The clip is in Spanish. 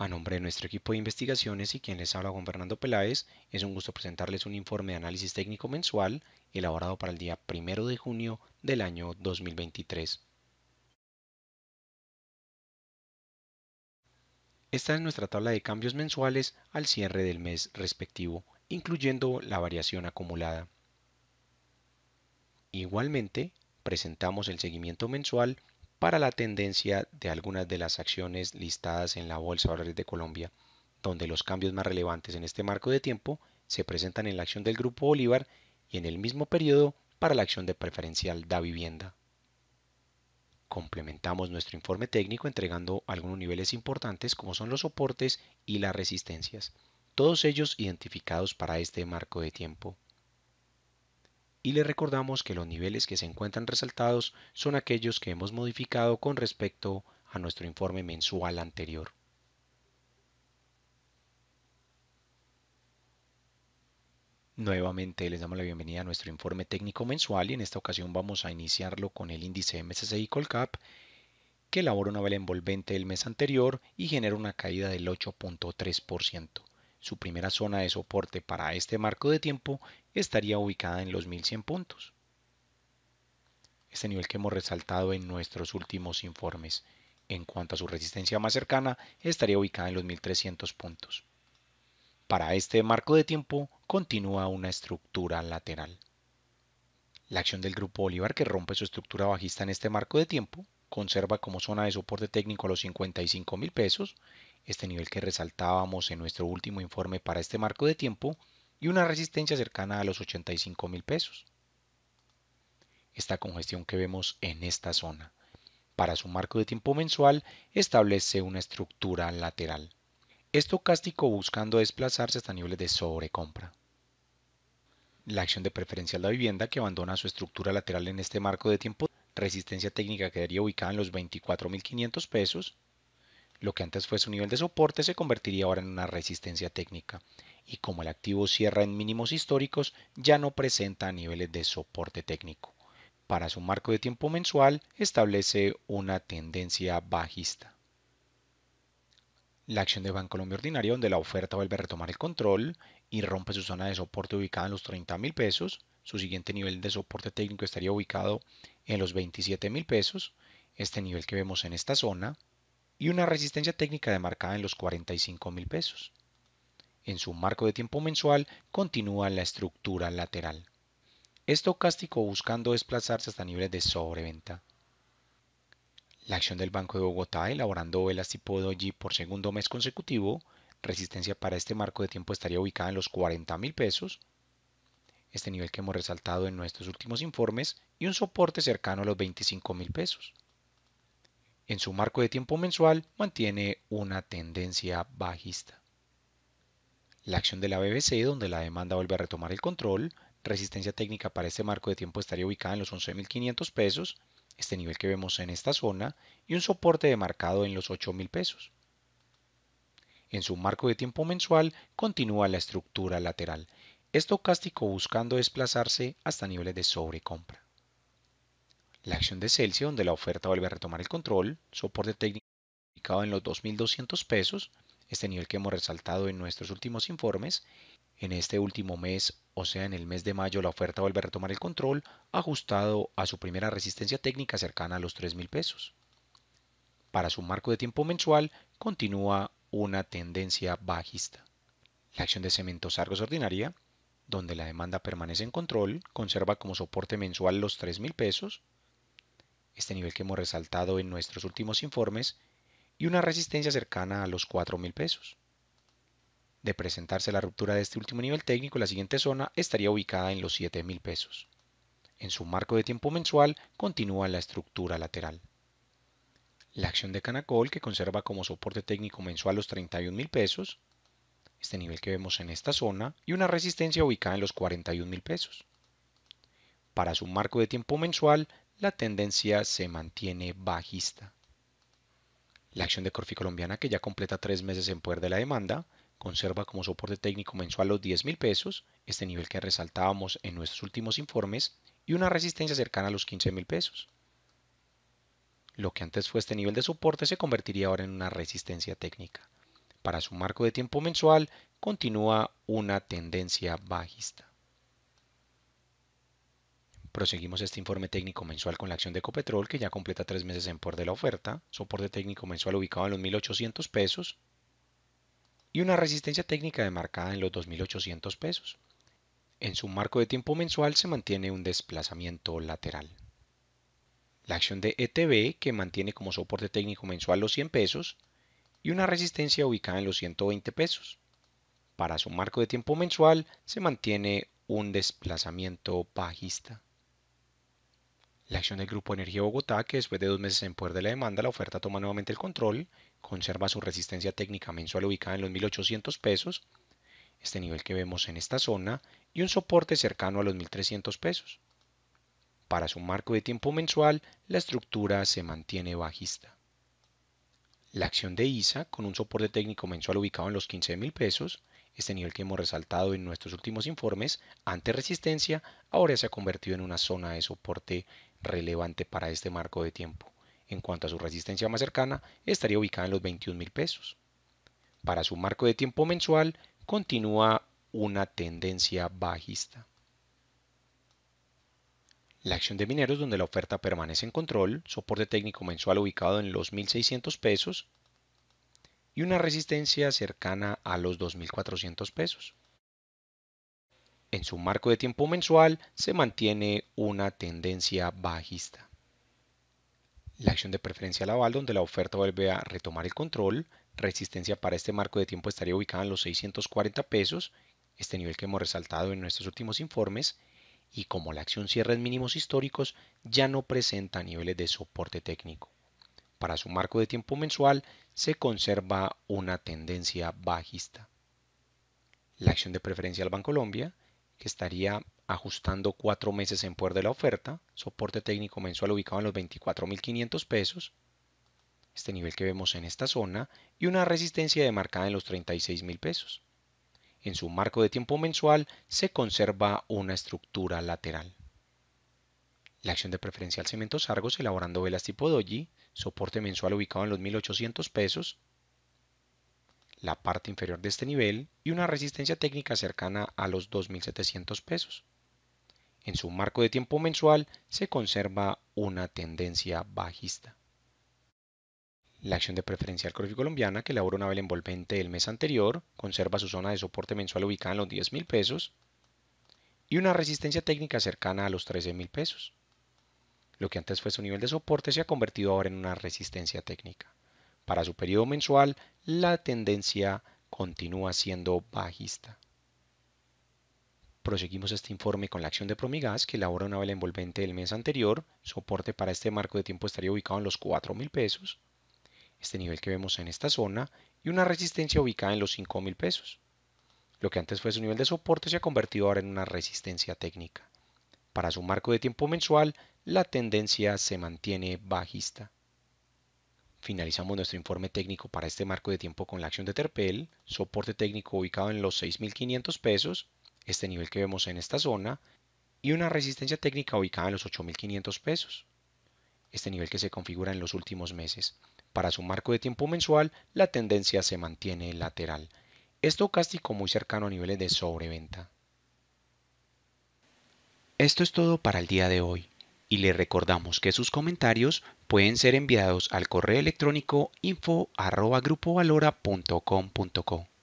A nombre de nuestro equipo de investigaciones y quien les habla Juan Fernando Peláez, es un gusto presentarles un informe de análisis técnico mensual elaborado para el día 1 de junio del año 2023. Esta es nuestra tabla de cambios mensuales al cierre del mes respectivo, incluyendo la variación acumulada. Igualmente, presentamos el seguimiento mensual para la tendencia de algunas de las acciones listadas en la Bolsa de de Colombia, donde los cambios más relevantes en este marco de tiempo se presentan en la acción del Grupo Bolívar y en el mismo periodo para la acción de preferencial da vivienda. Complementamos nuestro informe técnico entregando algunos niveles importantes como son los soportes y las resistencias, todos ellos identificados para este marco de tiempo y le recordamos que los niveles que se encuentran resaltados son aquellos que hemos modificado con respecto a nuestro informe mensual anterior. Nuevamente les damos la bienvenida a nuestro informe técnico mensual y en esta ocasión vamos a iniciarlo con el índice MSCI Colcap que elabora una vela envolvente del mes anterior y genera una caída del 8.3%. Su primera zona de soporte para este marco de tiempo estaría ubicada en los 1100 puntos. Este nivel que hemos resaltado en nuestros últimos informes. En cuanto a su resistencia más cercana, estaría ubicada en los 1300 puntos. Para este marco de tiempo continúa una estructura lateral. La acción del grupo Bolívar que rompe su estructura bajista en este marco de tiempo conserva como zona de soporte técnico los 55 mil pesos este nivel que resaltábamos en nuestro último informe para este marco de tiempo, y una resistencia cercana a los 85 mil pesos. Esta congestión que vemos en esta zona. Para su marco de tiempo mensual establece una estructura lateral. Estocástico buscando desplazarse hasta niveles de sobrecompra. La acción de preferencia de la vivienda que abandona su estructura lateral en este marco de tiempo, resistencia técnica quedaría ubicada en los 24.500 pesos lo que antes fue su nivel de soporte se convertiría ahora en una resistencia técnica, y como el activo cierra en mínimos históricos, ya no presenta niveles de soporte técnico. Para su marco de tiempo mensual establece una tendencia bajista. La acción de Bancolombia Ordinaria, donde la oferta vuelve a retomar el control y rompe su zona de soporte ubicada en los 30 mil pesos, su siguiente nivel de soporte técnico estaría ubicado en los 27 mil pesos, este nivel que vemos en esta zona, y una resistencia técnica demarcada en los 45 mil pesos. En su marco de tiempo mensual continúa la estructura lateral. Esto cástico buscando desplazarse hasta niveles de sobreventa. La acción del Banco de Bogotá elaborando velas tipo doji por segundo mes consecutivo, resistencia para este marco de tiempo estaría ubicada en los 40 mil pesos, este nivel que hemos resaltado en nuestros últimos informes, y un soporte cercano a los 25 mil pesos en su marco de tiempo mensual mantiene una tendencia bajista. La acción de la BBC, donde la demanda vuelve a retomar el control, resistencia técnica para este marco de tiempo estaría ubicada en los 11.500 pesos, este nivel que vemos en esta zona, y un soporte demarcado en los 8.000 pesos. En su marco de tiempo mensual continúa la estructura lateral, estocástico buscando desplazarse hasta niveles de sobrecompra. La acción de Celsius, donde la oferta vuelve a retomar el control, soporte técnico ubicado en los 2.200 pesos, este nivel que hemos resaltado en nuestros últimos informes. En este último mes, o sea en el mes de mayo, la oferta vuelve a retomar el control, ajustado a su primera resistencia técnica cercana a los 3.000 pesos. Para su marco de tiempo mensual, continúa una tendencia bajista. La acción de cementos Argos ordinaria, donde la demanda permanece en control, conserva como soporte mensual los 3.000 pesos, este nivel que hemos resaltado en nuestros últimos informes, y una resistencia cercana a los 4.000 pesos. De presentarse la ruptura de este último nivel técnico, la siguiente zona estaría ubicada en los 7.000 pesos. En su marco de tiempo mensual continúa la estructura lateral. La acción de Canacol, que conserva como soporte técnico mensual los 31.000 pesos, este nivel que vemos en esta zona, y una resistencia ubicada en los 41.000 pesos. Para su marco de tiempo mensual, la tendencia se mantiene bajista. La acción de Corfi Colombiana, que ya completa tres meses en poder de la demanda, conserva como soporte técnico mensual los 10 mil pesos, este nivel que resaltábamos en nuestros últimos informes, y una resistencia cercana a los 15 mil pesos. Lo que antes fue este nivel de soporte se convertiría ahora en una resistencia técnica. Para su marco de tiempo mensual continúa una tendencia bajista. Proseguimos este informe técnico mensual con la acción de Ecopetrol, que ya completa tres meses en por de la oferta, soporte técnico mensual ubicado en los 1.800 pesos y una resistencia técnica demarcada en los 2.800 pesos. En su marco de tiempo mensual se mantiene un desplazamiento lateral. La acción de ETB, que mantiene como soporte técnico mensual los 100 pesos y una resistencia ubicada en los 120 pesos. Para su marco de tiempo mensual se mantiene un desplazamiento bajista. La acción del Grupo Energía Bogotá, que después de dos meses en poder de la demanda, la oferta toma nuevamente el control, conserva su resistencia técnica mensual ubicada en los 1.800 pesos, este nivel que vemos en esta zona, y un soporte cercano a los 1.300 pesos. Para su marco de tiempo mensual, la estructura se mantiene bajista. La acción de ISA, con un soporte técnico mensual ubicado en los 15.000 pesos, este nivel que hemos resaltado en nuestros últimos informes, ante resistencia, ahora se ha convertido en una zona de soporte relevante para este marco de tiempo. En cuanto a su resistencia más cercana, estaría ubicada en los $21,000 pesos. Para su marco de tiempo mensual, continúa una tendencia bajista. La acción de mineros donde la oferta permanece en control, soporte técnico mensual ubicado en los 1.600 pesos y una resistencia cercana a los 2.400 pesos. En su marco de tiempo mensual se mantiene una tendencia bajista. La acción de preferencia al aval donde la oferta vuelve a retomar el control, resistencia para este marco de tiempo estaría ubicada en los 640 pesos, este nivel que hemos resaltado en nuestros últimos informes, y como la acción cierra en mínimos históricos, ya no presenta niveles de soporte técnico. Para su marco de tiempo mensual se conserva una tendencia bajista. La acción de preferencia al Colombia que estaría ajustando cuatro meses en poder de la oferta, soporte técnico mensual ubicado en los 24.500 pesos, este nivel que vemos en esta zona, y una resistencia demarcada en los 36.000 pesos. En su marco de tiempo mensual se conserva una estructura lateral. La acción de preferencial cemento Argos elaborando velas tipo Doji, soporte mensual ubicado en los 1.800 pesos, la parte inferior de este nivel y una resistencia técnica cercana a los 2.700 pesos. En su marco de tiempo mensual se conserva una tendencia bajista. La acción de Preferencia preferencial Corfi colombiana que elaboró una vela envolvente el mes anterior conserva su zona de soporte mensual ubicada en los 10.000 pesos y una resistencia técnica cercana a los 13.000 pesos. Lo que antes fue su nivel de soporte se ha convertido ahora en una resistencia técnica. Para su periodo mensual, la tendencia continúa siendo bajista. Proseguimos este informe con la acción de Promigas, que elabora una vela envolvente del mes anterior. Soporte para este marco de tiempo estaría ubicado en los 4,000 pesos, este nivel que vemos en esta zona, y una resistencia ubicada en los 5,000 pesos. Lo que antes fue su nivel de soporte se ha convertido ahora en una resistencia técnica. Para su marco de tiempo mensual, la tendencia se mantiene bajista. Finalizamos nuestro informe técnico para este marco de tiempo con la acción de Terpel, soporte técnico ubicado en los 6.500 pesos, este nivel que vemos en esta zona, y una resistencia técnica ubicada en los 8.500 pesos, este nivel que se configura en los últimos meses. Para su marco de tiempo mensual, la tendencia se mantiene lateral, estocástico muy cercano a niveles de sobreventa. Esto es todo para el día de hoy y le recordamos que sus comentarios pueden ser enviados al correo electrónico info.grupovalora.com.co.